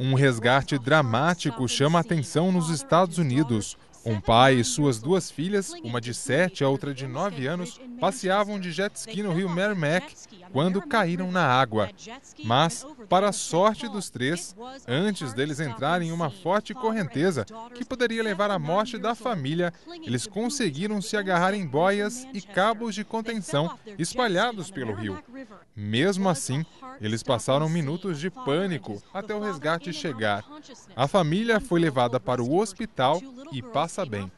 Um resgate dramático chama a atenção nos Estados Unidos. Um pai e suas duas filhas, uma de 7 e a outra de 9 anos, passeavam de jet ski no rio Merrimack quando caíram na água. Mas, para a sorte dos três, antes deles entrarem em uma forte correnteza que poderia levar à morte da família, eles conseguiram se agarrar em boias e cabos de contenção espalhados pelo rio. Mesmo assim, eles passaram minutos de pânico até o resgate chegar. A família foi levada para o hospital e passa bem.